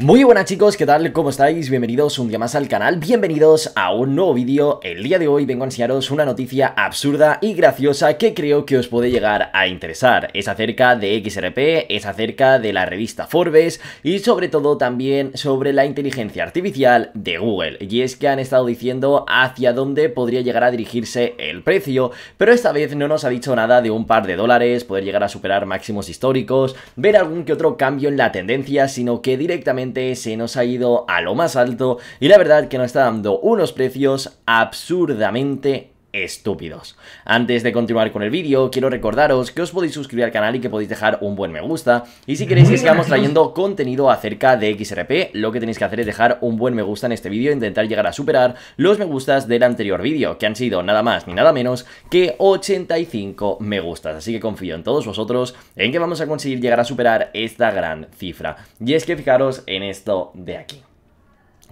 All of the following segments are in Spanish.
Muy buenas chicos, ¿qué tal? ¿Cómo estáis? Bienvenidos un día más al canal, bienvenidos a un nuevo vídeo. El día de hoy vengo a enseñaros una noticia absurda y graciosa que creo que os puede llegar a interesar. Es acerca de XRP, es acerca de la revista Forbes y sobre todo también sobre la inteligencia artificial de Google. Y es que han estado diciendo hacia dónde podría llegar a dirigirse el precio, pero esta vez no nos ha dicho nada de un par de dólares, poder llegar a superar máximos históricos, ver algún que otro cambio en la tendencia, sino que directamente se nos ha ido a lo más alto y la verdad que nos está dando unos precios absurdamente estúpidos. Antes de continuar con el vídeo, quiero recordaros que os podéis suscribir al canal y que podéis dejar un buen me gusta. Y si queréis que sigamos trayendo contenido acerca de XRP, lo que tenéis que hacer es dejar un buen me gusta en este vídeo e intentar llegar a superar los me gustas del anterior vídeo, que han sido nada más ni nada menos que 85 me gustas. Así que confío en todos vosotros en que vamos a conseguir llegar a superar esta gran cifra. Y es que fijaros en esto de aquí.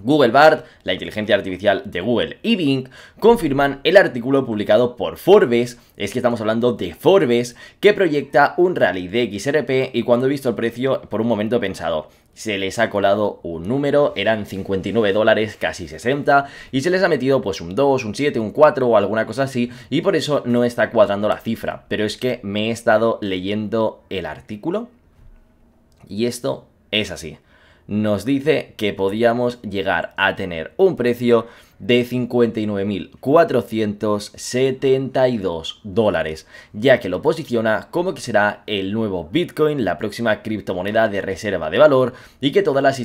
Google Bard, la inteligencia artificial de Google y Bing confirman el artículo publicado por Forbes, es que estamos hablando de Forbes, que proyecta un rally de XRP y cuando he visto el precio por un momento he pensado, se les ha colado un número, eran 59 dólares, casi 60, y se les ha metido pues un 2, un 7, un 4 o alguna cosa así, y por eso no está cuadrando la cifra, pero es que me he estado leyendo el artículo y esto es así nos dice que podíamos llegar a tener un precio de 59.472 dólares, ya que lo posiciona como que será el nuevo Bitcoin, la próxima criptomoneda de reserva de valor y que todas las eh,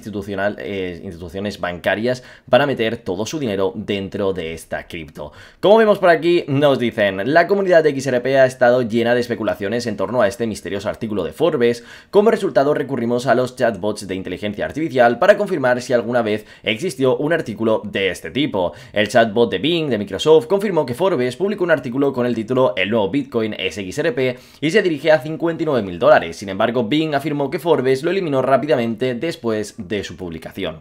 instituciones bancarias van a meter todo su dinero dentro de esta cripto. Como vemos por aquí, nos dicen, la comunidad de XRP ha estado llena de especulaciones en torno a este misterioso artículo de Forbes, como resultado recurrimos a los chatbots de inteligencia artificial para confirmar si alguna vez existió un artículo de este tipo. El chatbot de Bing de Microsoft confirmó que Forbes publicó un artículo con el título El nuevo Bitcoin XRP y se dirige a 59 mil dólares. Sin embargo, Bing afirmó que Forbes lo eliminó rápidamente después de su publicación.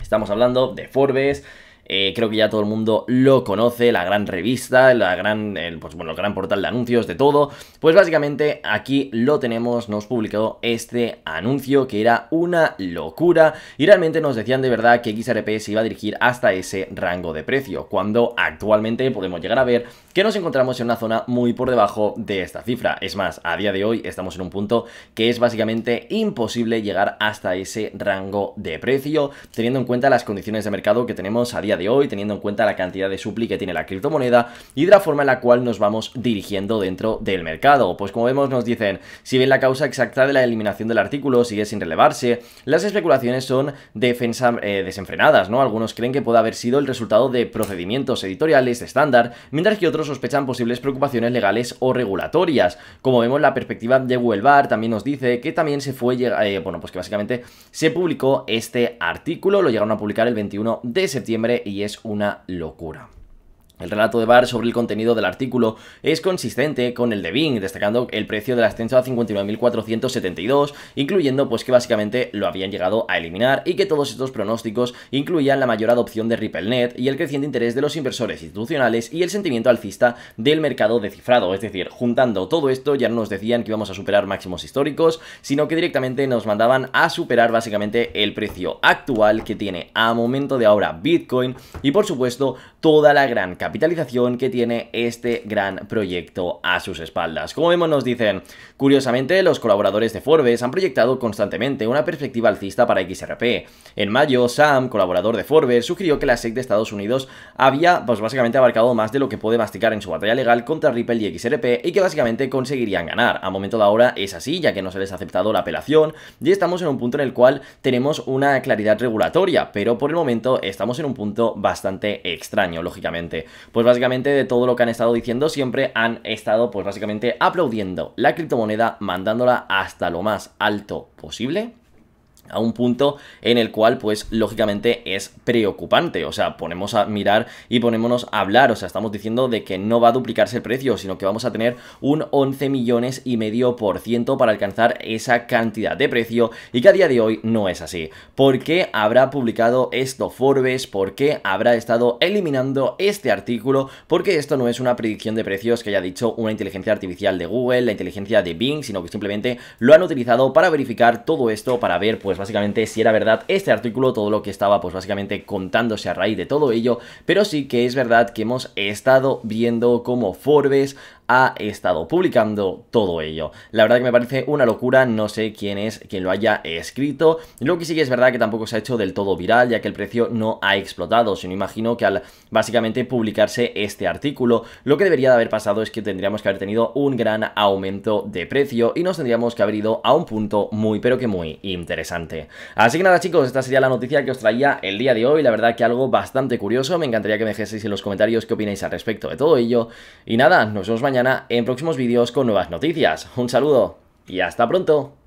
Estamos hablando de Forbes, eh, creo que ya todo el mundo lo conoce, la gran revista, la gran, el, pues, bueno, el gran portal de anuncios, de todo. Pues básicamente aquí lo tenemos, nos publicó este anuncio que era una locura y realmente nos decían de verdad que XRP se iba a dirigir hasta ese rango de precio, cuando actualmente podemos llegar a ver que nos encontramos en una zona muy por debajo de esta cifra. Es más, a día de hoy estamos en un punto que es básicamente imposible llegar hasta ese rango de precio, teniendo en cuenta las condiciones de mercado que tenemos a día de hoy, teniendo en cuenta la cantidad de supli que tiene la criptomoneda y de la forma en la cual nos vamos dirigiendo dentro del mercado. Pues como vemos nos dicen, si bien la causa exacta de la eliminación del artículo sigue sin relevarse, las especulaciones son defensa, eh, desenfrenadas, ¿no? Algunos creen que puede haber sido el resultado de procedimientos editoriales estándar, mientras que otros sospechan posibles preocupaciones legales o regulatorias. Como vemos, la perspectiva de Google Bar también nos dice que también se fue, eh, bueno, pues que básicamente se publicó este artículo, lo llegaron a publicar el 21 de septiembre y es una locura. El relato de Barr sobre el contenido del artículo es consistente con el de Bing, destacando el precio del ascenso a 59.472, incluyendo pues que básicamente lo habían llegado a eliminar y que todos estos pronósticos incluían la mayor adopción de RippleNet y el creciente interés de los inversores institucionales y el sentimiento alcista del mercado descifrado Es decir, juntando todo esto ya no nos decían que íbamos a superar máximos históricos, sino que directamente nos mandaban a superar básicamente el precio actual que tiene a momento de ahora Bitcoin y por supuesto toda la gran cantidad capitalización que tiene este gran proyecto a sus espaldas. Como vemos nos dicen, curiosamente los colaboradores de Forbes han proyectado constantemente una perspectiva alcista para XRP. En mayo, Sam, colaborador de Forbes, sugirió que la SEC de Estados Unidos había pues básicamente abarcado más de lo que puede masticar en su batalla legal contra Ripple y XRP y que básicamente conseguirían ganar. A momento de ahora es así, ya que no se les ha aceptado la apelación y estamos en un punto en el cual tenemos una claridad regulatoria, pero por el momento estamos en un punto bastante extraño, lógicamente pues básicamente de todo lo que han estado diciendo, siempre han estado pues básicamente aplaudiendo la criptomoneda, mandándola hasta lo más alto posible a un punto en el cual pues lógicamente es preocupante, o sea, ponemos a mirar y ponémonos a hablar, o sea, estamos diciendo de que no va a duplicarse el precio, sino que vamos a tener un 11 millones y medio por ciento para alcanzar esa cantidad de precio y que a día de hoy no es así. ¿Por qué habrá publicado esto Forbes? ¿Por qué habrá estado eliminando este artículo? Porque esto no es una predicción de precios que haya dicho una inteligencia artificial de Google, la inteligencia de Bing, sino que simplemente lo han utilizado para verificar todo esto, para ver pues pues básicamente si era verdad este artículo, todo lo que estaba pues básicamente contándose a raíz de todo ello, pero sí que es verdad que hemos estado viendo como Forbes ha estado publicando todo ello. La verdad que me parece una locura, no sé quién es quien lo haya escrito. Lo que sí que es verdad que tampoco se ha hecho del todo viral, ya que el precio no ha explotado, Si no imagino que al básicamente publicarse este artículo, lo que debería de haber pasado es que tendríamos que haber tenido un gran aumento de precio y nos tendríamos que haber ido a un punto muy pero que muy interesante. Así que nada chicos, esta sería la noticia que os traía el día de hoy, la verdad que algo bastante curioso, me encantaría que me dejéis en los comentarios qué opináis al respecto de todo ello. Y nada, nos vemos mañana en próximos vídeos con nuevas noticias. Un saludo y hasta pronto.